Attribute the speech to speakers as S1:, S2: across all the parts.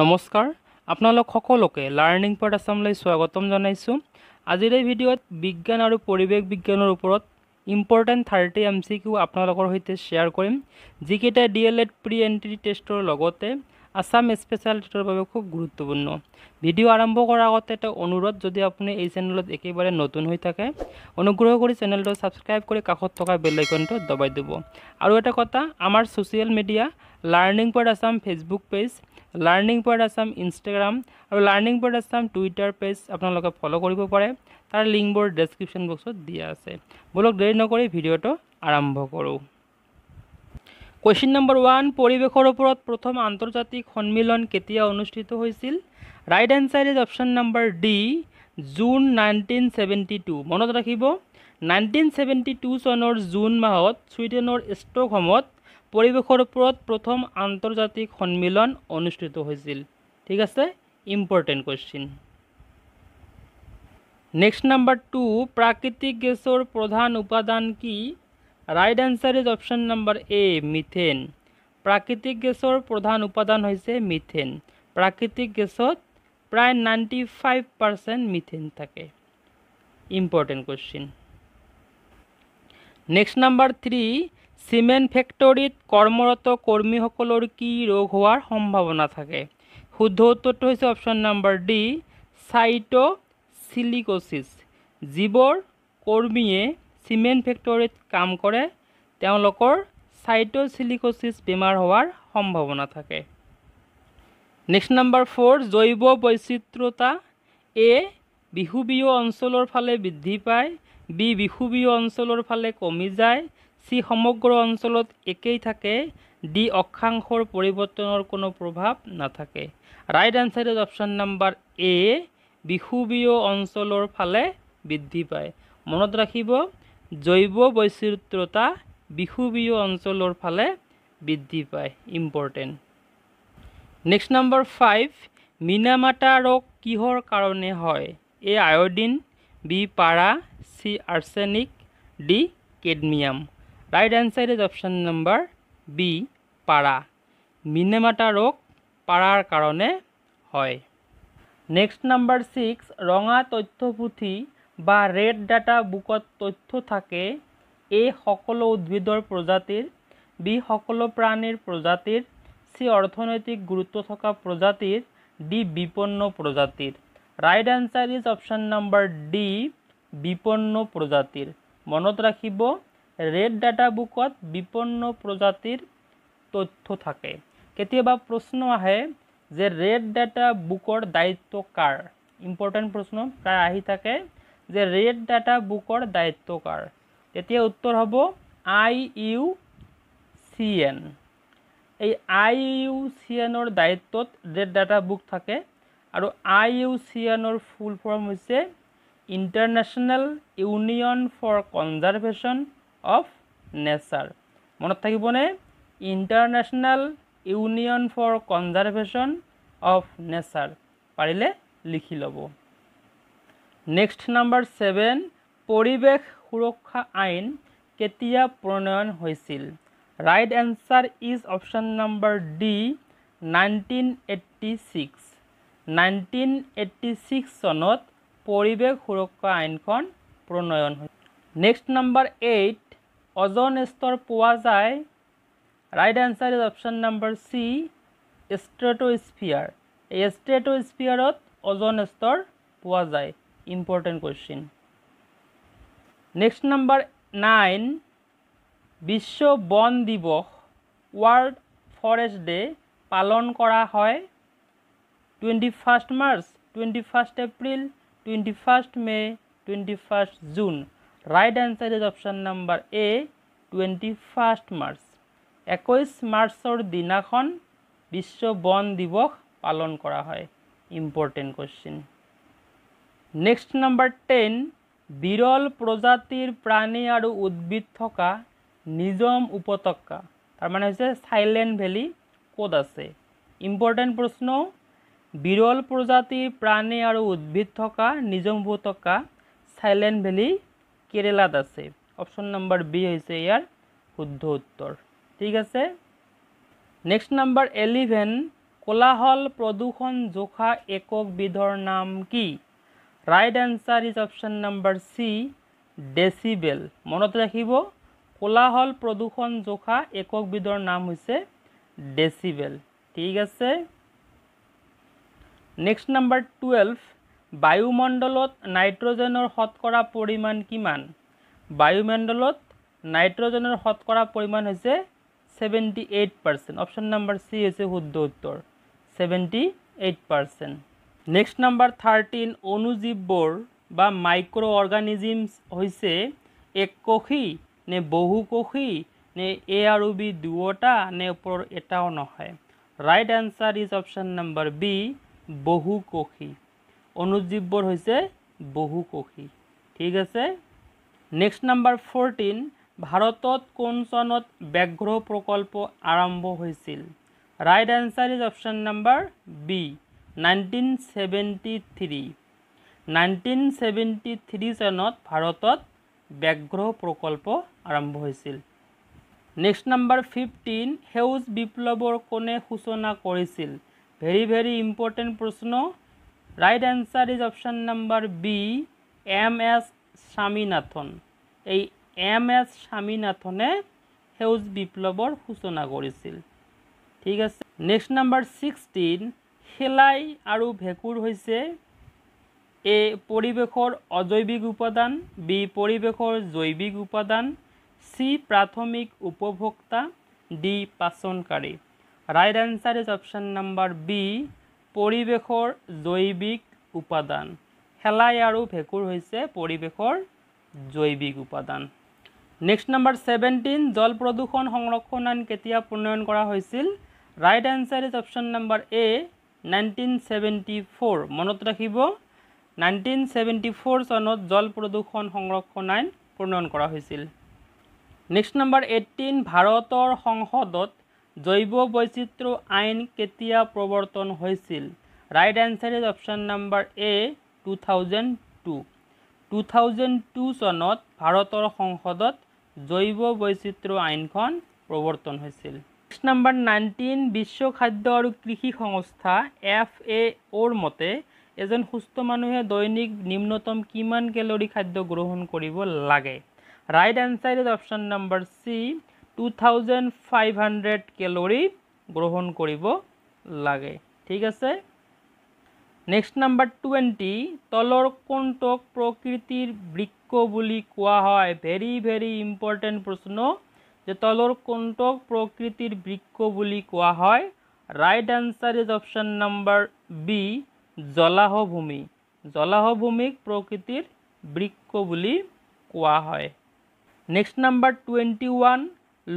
S1: নমস্কাৰ আপোনালোক সকলোকে লাৰ্ণিং পাৰ্ট আছামলৈ স্বাগতম জনাইছোঁ আজিৰ এই ভিডিঅ'ত বিজ্ঞান আৰু পৰিৱেশ বিজ্ঞানৰ ওপৰত ইম্পৰ্টেণ্ট থাৰ্টি এম চি আপোনালোকৰ সৈতে শ্বেয়াৰ কৰিম যিকেইটা D El Ed pre entry টেষ্টৰ লগতে আসাম স্পেশালিটিটোৰ বাবে খুব গুৰুত্বপূৰ্ণ ভিডিঅ' আৰম্ভ কৰাৰ আগতে এটা অনুৰোধ যদি আপুনি এই চেনেলত একেবাৰে নতুন হৈ থাকে অনুগ্ৰহ কৰি চেনেলটো ছাবস্ক্ৰাইব কৰি কাষত থকা বেলাইকনটো দবাই দিব আৰু এটা কথা আমাৰ social media learning point Assam Facebook page learning point Assam Instagram আৰু learning point Assam Twitter page আপোনালোকে ফ'ল' কৰিব পাৰে তাৰ লিংকবোৰ ডেছক্ৰিপশ্যন বক্সত দিয়া আছে বোলক দেৰি নকৰি ভিডিঅ'টো আৰম্ভ কৰোঁ কুৱেশ্যন নম্বৰ ওৱান পৰিৱেশৰ ওপৰত প্ৰথম আন্তৰ্জাতিক সন্মিলন কেতিয়া অনুষ্ঠিত হৈছিল right answer is option number D June nineteen seventy two মনত ৰাখিব নাইনটিন ছেভেণ্টি টু চনৰ জুন মাহত ছুইডেনৰ ষ্টকহমত পৰিৱেশৰ ওপৰত প্ৰথম আন্তৰ্জাতিক সন্মিলন অনুষ্ঠিত হৈছিল ঠিক আছে important question next number two প্ৰাকৃতিক গেছৰ প্ৰধান উপাদান কি right answer is option number A methane প্রাকৃতিক গ্যাসর প্রধান উপাদান হৈছে মিথেন প্রাকৃতিক গ্যাসত প্রায় নাইনটি ফাইভ পার্সেন্ট মিথেন থাকে important question next number three cement ফেক্টৰীত কৰ্মৰত কৰ্মীসকলৰ কি ৰোগ হোৱাৰ সম্ভাৱনা থাকে শুদ্ধ উত্তৰটো হৈছে অপশ্যন নাম্বাৰ ডি সিলিকোসিস যিবোৰ কৰ্মীয়ে চিমেণ্ট ফেক্টৰীত কাম কৰে তেওঁলোকৰ চাইট'চিলিকচিছ বেমাৰ হোৱাৰ সম্ভাৱনা থাকে নেক্সট নাম্বাৰ ফ'ৰ জৈৱ বৈচিত্ৰতা এ বিষুৱীয় অঞ্চলৰ ফালে বৃদ্ধি পায় বি বিষুৱীয় অঞ্চলৰ ফালে কমি যায় চি সমগ্ৰ অঞ্চলত একেই থাকে ডি অক্ষাংশৰ পৰিৱৰ্তনৰ কোনো প্ৰভাৱ নাথাকে right answer option number A বিষুৱীয় অঞ্চলৰ ফালে বৃদ্ধি পায় মনত ৰাখিব জৈৱ বৈচিত্ৰতা বিষুৱীয় অঞ্চলৰ ফালে বৃদ্ধি পায় important next number five Minamata ৰোগ কিহৰ কাৰণে হয় এ আয়ডিন বি পাৰা C arsenic D cadmium right answer is option number B পাৰা মিনামাটা ৰোগ পাৰাৰ কাৰণে হয় নেক্সট নম্বৰ ছিক্স ৰঙা তথ্য পুথি বা ৰেড ডাটা বুকত তথ্য থাকে এ সকলো উদ্ভিদৰ প্ৰজাতিৰ বি সকলো প্ৰাণীৰ প্ৰজাতিৰ চি অৰ্থনৈতিক গুৰুত্ব থকা প্ৰজাতিৰ ডি বিপন্ন প্ৰজাতিৰ right answer is option number D বিপন্ন প্ৰজাতিৰ মনত ৰাখিব ৰেড ডাটা বুকত বিপন্ন প্ৰজাতিৰ তথ্য থাকে কেতিয়াবা প্ৰশ্ন আহে যে ৰেড ডাটা বুকৰ দায়িত্ব কাৰ ইম্পৰ্টেণ্ট প্ৰশ্ন প্ৰায় আহি থাকে যে ৰেড ডাটা বুকৰ দায়িত্ব কাৰ তেতিয়া উত্তৰ হ'ব আই ইউ চি এন এই আই ইউ চি এনৰ দায়িত্বত ৰেড ডাটা বুক থাকে আৰু আই ইউ চি এনৰ ফুল ফৰ্ম হৈছে international union for conservation of nature মনত থাকিবনে international union for conservation of nature পাৰিলে লিখি ল'ব নেক্সট নাম্বাৰ ছেভেন পৰিৱেশ সুৰক্ষা আইন কেতিয়া প্ৰণয়ন হৈছিল right answer is option number D nineteen eighty six nineteen eighty six চনত পৰিৱেশ সুৰক্ষা আইনখন প্ৰণয়ন হৈছিল নেক্সট নাম্বাৰ এইট অজন স্তৰ পোৱা যায় right answer is option number C stratosphere এই ষ্ট্ৰেটো স্ফিয়াৰত পোৱা যায় important question next number nine বিশ্ব বন দিবস ওয়ার্ল্ড ফরেস্ট ডে পালন কৰা হয় twenty first March twenty first April twenty first May' twenty first June right answer is option number A twenty first March একৈছ মাৰ্চৰ দিনাখন বিশ্ব বন দিৱস পালন কৰা হয় important question next number ten বিরল প্রজাতির প্রাণী আর উদ্ভিদ থকা নিজম উপত্যকা তার মানে হচ্ছে সাইলেন্ট ভ্যালি ক'ত আছে ইম্পৰ্টেণ্ট প্ৰশ্ন বিৰল প্ৰজাতিৰ প্ৰাণী আৰু উদ্ভিদ থকা নিজম উপত্যকা চাইলেণ্ট ভেলী কেৰেলাত আছে অপশ্যন নম্বৰ বি হৈছে ইয়াৰ শুদ্ধ উত্তৰ ঠিক আছে নেক্সট নম্বৰ এলিভেন কোলাহল প্ৰদূষণ জোখা এককবিধৰ নাম কি right answer is option number C decibel মনত ৰাখিব কোলাহল প্ৰদূষণ জোখা এককবিধৰ নাম হৈছে ডেচিবেল ঠিক আছে নেক্সট নম্বৰ টুৱেলভ বায়ুমণ্ডলত নাইট্ৰজেনৰ শতকৰা পৰিমাণ কিমান বায়ুমণ্ডলত নাইট্ৰজেনৰ শতকৰা পৰিমাণ হৈছে seventy eight percent option number C হৈছে শুদ্ধ উত্তৰ seventy eight percent next number thirteen অনুজীববোৰ বা মাইক্ৰো অৰ্গানিজিমছ হৈছে এক কোষী নে বহু কোষী নে এ আৰু বি দুটা নে ওপৰৰ এটাও নহয় right answer is option number B বহু কোষী অনুজীৱবোৰ হৈছে বহু কোষী ঠিক আছে নেক্সট নাম্বাৰ ফৰ্টিন ভাৰতত কোন চনত ব্যাঘ্ৰ প্ৰকল্প আৰম্ভ হৈছিল right answer is option number B nineteen seventy three nineteen seventy three চনত ভাৰতত ব্যাঘ্ৰ প্ৰকল্প আৰম্ভ হৈছিল নেক্সট নাম্বাৰ ফিফটিন সেউজ বিপ্লৱৰ কোনে সূচনা কৰিছিল ভেৰি ভেৰি ইম্পৰ্টেণ্ট প্ৰশ্ন right answer is option number B M S Swaminathan এই এম এছ স্বামীনাথনে সেউজ বিপ্লৱৰ সূচনা কৰিছিল ঠিক আছে নেক্সট নাম্বাৰ ছিক্সটিন শেলাই আৰু ভেঁকুৰ হৈছে এ পৰিৱেশৰ অজৈৱিক উপাদান বি পৰিৱেশৰ জৈৱিক উপাদান চি প্ৰাথমিক উপভোক্তা ডি পাচনকাৰী right answer is option number B পৰিৱেশৰ জৈৱিক উপাদান শেলাই আৰু ভেঁকুৰ হৈছে পৰিৱেশৰ জৈৱিক উপাদান নেক্সট নম্বৰ ছেভেণ্টিন জল প্ৰদূষণ সংৰক্ষণ আইন কেতিয়া প্ৰণয়ন কৰা হৈছিল right answer is option number A 1974 মনত ৰাখিব 1974 চনত জল প্ৰদূষণ সংৰক্ষণ আইন প্ৰণয়ন কৰা হৈছিল নেক্সট নম্বৰ এইটিন ভাৰতৰ সংসদত জৈৱ বৈচিত্ৰ আইন কেতিয়া প্ৰৱৰ্তন হৈছিল right answer is option number A two thousand two two thousand two চনত ভাৰতৰ সংসদত জৈৱ বৈচিত্ৰ আইনখন প্ৰৱৰ্তন হৈছিল প্রশ্ন নম্বর নাইনটিন বিশ্ব খাদ্য আর কৃষি সংস্থা এফ এ ওর মতে এজন সুস্থ মানুষের দৈনিক নিম্নতম কিমান ক্যালোরি খাদ্য গ্রহণ করব লাগে right answer is option number C two thousand five hundred calorie গ্রহণ করব লাগে ঠিক আছে নেক্সট নম্বর টুয়েন্টি তলর কোনটক প্রকৃতির বৃক্ষ বলে কোয়া হয় ভেরি ভেরি ইম্পর্টেন্ট প্রশ্ন যে তলর কোনটো প্রকৃতির বৃক্ষ বুলি কোৱা হয় right answer is option number B জলাহভূমি জলাহভূমিক প্রকৃতির বৃক্ষ বুলি কোৱা হয় নেক্সট নাম্বার টুৱেণ্টি ওৱান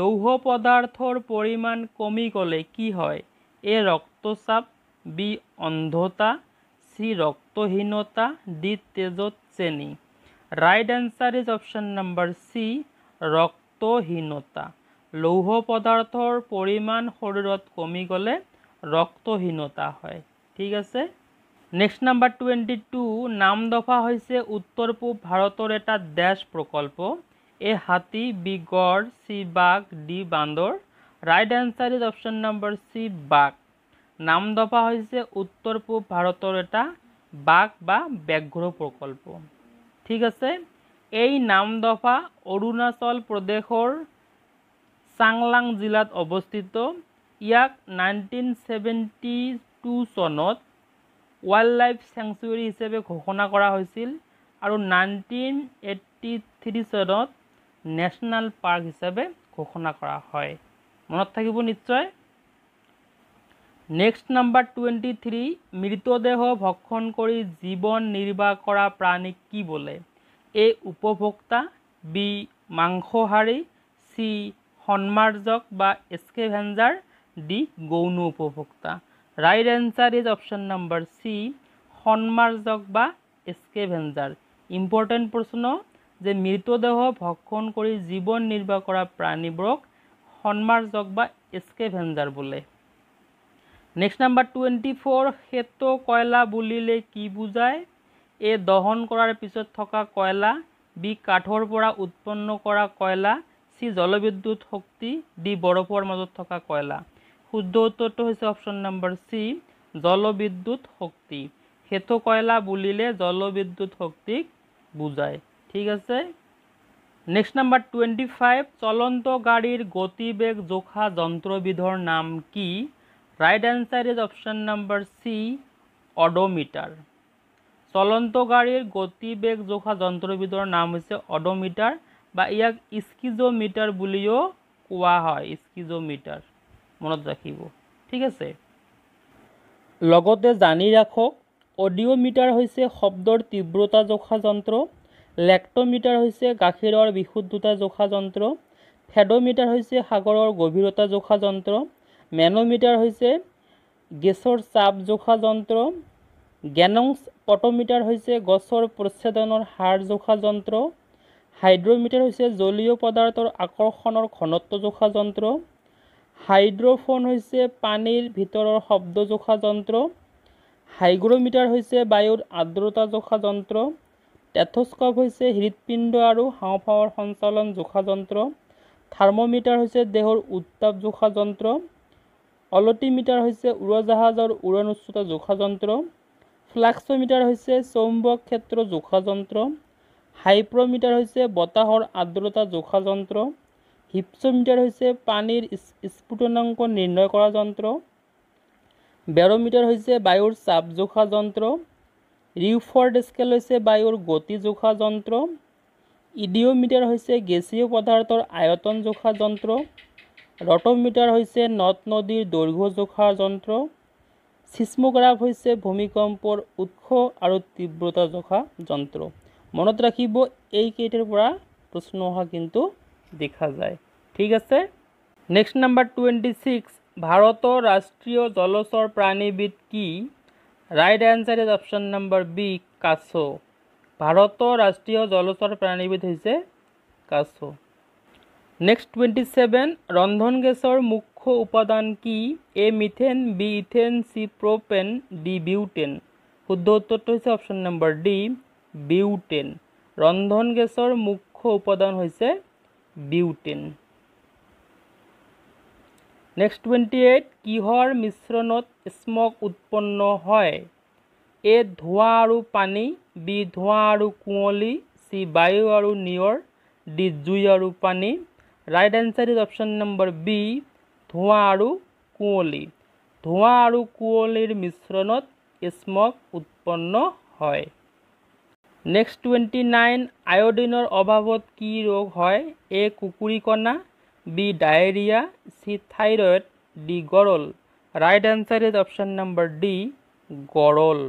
S1: লৌহ পদাৰ্থৰ পৰিমাণ কমি গ'লে কি হয় এ ৰক্তচাপ বি অন্ধতা সি রক্তহীনতা দি তেজত শ্রেণী right answer is option number C রক্ত ৰক্তহীনতা লৌহ পদাৰ্থৰ পৰিমাণ শৰীৰত কমি গ'লে ৰক্তহীনতা হয় ঠিক আছে নেক্সট নাম্বাৰ টুৱেণ্টি টু নাম দফা হৈছে উত্তৰ পূব ভাৰতৰ এটা দেশ প্ৰকল্প এই হাতী গড় চি বাঘ ডি বান্দৰ right answer is option number C বাঘ নাম দফা হৈছে উত্তৰ পূব ভাৰতৰ এটা বাঘ বা ব্যাঘ্ৰ প্ৰকল্প ঠিক আছে এই নাম দফা অৰুণাচল প্ৰদেশৰ চাংলাং জিলাত অৱস্থিত ইয়াক নাইনটিন চেভেণ্টি টু চনত ৱাইল্ড লাইফ চেংচুৱেৰী হিচাপে ঘোষণা কৰা হৈছিল আৰু নাইনটিন এইটি থ্ৰী চনত নেশ্যনেল পাৰ্ক হিচাপে ঘোষণা কৰা হয় মনত থাকিব নিশ্চয় নেক্সট নাম্বাৰ টুৱেণ্টি থ্ৰী মৃতদেহ ভক্ষণ কৰি জীৱন নিৰ্বাহ কৰা প্ৰাণীক কি বোলে এ উপভোক্তা বি মাংসহাৰী চি সন্মাৰ্জক বা স্কেভেঞ্জাৰ ডি গৌণ উপভোক্তা right answer is option number C সন্মাৰ্জক বা স্কেভেঞ্জাৰ ইম্পৰ্টেণ্ট প্ৰশ্ন যে মৃতদেহ ভক্ষণ কৰি জীৱন নিৰ্বাহ কৰা প্ৰাণীবোৰক সন্মাৰ্জক বা স্কেভেঞ্জাৰ বোলে নেক্সট নাম্বাৰ টুৱেণ্টি ফ'ৰ শেত কয়লা বুলিলে কি বুজায় এ দহন কৰাৰ পিছত থকা কয়লা বি কাঠৰ পৰা উৎপন্ন কৰা কয়লা চি জলবিদ্যুৎ শক্তি ডি বৰফৰ মাজত থকা কয়লা শুদ্ধ উত্তৰটো হৈছে অপশ্যন নম্বৰ চি জলবিদ্যুৎ শক্তি শ্বেত কয়লা বুলিলে জলবিদ্যুৎ শক্তিক বুজায় ঠিক আছে নেক্সট নাম্বার টুয়েন্টি ফাইভ চলন্ত গাড়ির গতিবেগ জোখা যন্ত্রবিধর নাম কি right answer is option number C odometer চলন্ত গাড়ীৰ গতিবেগ জোখা যন্ত্ৰবিধৰ নাম হৈছে অডমিটাৰ বা ইয়াক স্কিজোমিটাৰ বুলিও কোৱা হয় স্কিজোমিটাৰ মনত ৰাখিব ঠিক আছে লগতে জানি ৰাখক অডিঅ'মিটাৰ হৈছে শব্দৰ তীব্ৰতা জোখা যন্ত্ৰ লেক্টমিটাৰ হৈছে গাখীৰৰ বিশুদ্ধতা জোখা যন্ত্ৰ ফেডোমিটাৰ হৈছে সাগৰৰ গভীৰতা জোখা যন্ত্ৰ মেনোমিটাৰ হৈছে গেছৰ চাপ জোখা যন্ত্ৰ গেনংস পটোমিটাৰ হৈছে গছৰ প্ৰচ্ছেদনৰ হাড় জোখা যন্ত্ৰ হাইড্ৰমিটাৰ হৈছে জলীয় পদাৰ্থৰ আকৰ্ষণৰ ঘনত্ব জোখা যন্ত্ৰ হাইড্ৰ'ফোন হৈছে পানীৰ ভিতৰৰ শব্দ জোখা যন্ত্ৰ হাইগ্ৰমিটাৰ হৈছে বায়ুৰ আৰ্দ্ৰতা জোখা যন্ত্ৰ টেথস্কপ হৈছে হৃদপিণ্ড আৰু হাওঁফাওঁৰ সঞ্চালন জোখা যন্ত্ৰ থাৰ্মমিটাৰ হৈছে দেহৰ উত্তাপ জোখা যন্ত্ৰ অলটিমিটাৰ হৈছে উৰাজাহাজৰ উৰণ উচ্চতা জোখা যন্ত্ৰ ফ্লাক্সোমিটাৰ হৈছে চৌম্বক ক্ষেত্ৰ জোখা যন্ত্ৰ হাইপ্ৰোমিটাৰ হৈছে বতাহৰ আর্দ্রতা জোখা যন্ত্র হিপসোমিটার হৈছে পানির স্ফুটনাঙ্ক নির্ণয় করা যন্ত্র বেরোমিটার হৈছে বায়ুর চাপ জোখা যন্ত্র রিউফর্ড স্কেল হৈছে বায়ুর গতি জোখা যন্ত্র ইডিওমিটার হৈছে গেসীয় পদার্থর আয়তন জোখা যন্ত্র রটোমিটার হৈছে নদ নদীর দৈর্ঘ্য জোখা যন্ত্র ছিছমগ্ৰাফ হৈছে ভূমিকম্পৰ উৎস আৰু তীব্ৰতা জখা যন্ত্ৰ মনত ৰাখিব এইকেইটাৰ পৰা প্ৰশ্ন অহা কিন্তু দেখা যায় ঠিক আছে নেক্সট নাম্বাৰ টুৱেণ্টি ছিক্স ভাৰতৰ ৰাষ্ট্ৰীয় জলচৰ প্ৰাণীবিদ কি right answer is option number B কাছো ভাৰতৰ ৰাষ্ট্ৰীয় জলচৰ প্ৰাণীবিদ হৈছে কাছো নেক্সট টুৱেণ্টি ছেভেন ৰন্ধন গেছৰ মুখ মুখ্য উপাদান কি এ মিথেন বি ইথেন সি প্রোপেন ডি বিউটেন শুদ্ধ উত্তরটা হয়েছে অপশন নম্বর ডি বিউটেন রন্ধন গেসর মুখ্য উপাদান হয়েছে বিউটেন নেক্সট টুয়েন্টি এইট কিহর মিশ্রণত স্মক উৎপন্ন হয় এ ধোঁয়া আৰু পানী বি ধোঁৱা আৰু কুঁৱলী চি বায়ু আৰু নিয়ৰ ডি জুই আৰু পানী right answer is option number B ধোঁৱা আৰু কুঁৱলী ধোঁৱা আৰু কুঁৱলীৰ মিশ্ৰণত স্মগ উৎপন্ন হয় নেক্সট টুৱেণ্টি নাইন আয়ডিনৰ অভাৱত কি ৰোগ হয় এ কুকুৰিকণা B diarrhoea C thyroid D গৰল right answer is option number D গৰল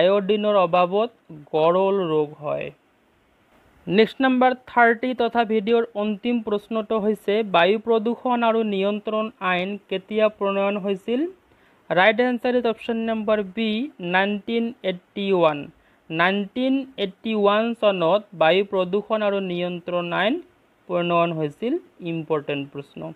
S1: আয়ডিনৰ অভাৱত গৰল ৰোগ হয় নেক্সট নম্বৰ থাৰ্টি তথা ভিডিঅ'ৰ অন্তিম প্ৰশ্নটো হৈছে বায়ু প্ৰদূষণ আৰু নিয়ন্ত্ৰণ আইন কেতিয়া প্ৰণয়ন হৈছিল right answer is option number B nineteen eighty one nineteen eighty one চনত বায়ু প্ৰদূষণ আৰু নিয়ন্ত্ৰণ আইন প্ৰণয়ন হৈছিল ইম্পৰ্টেণ্ট প্ৰশ্ন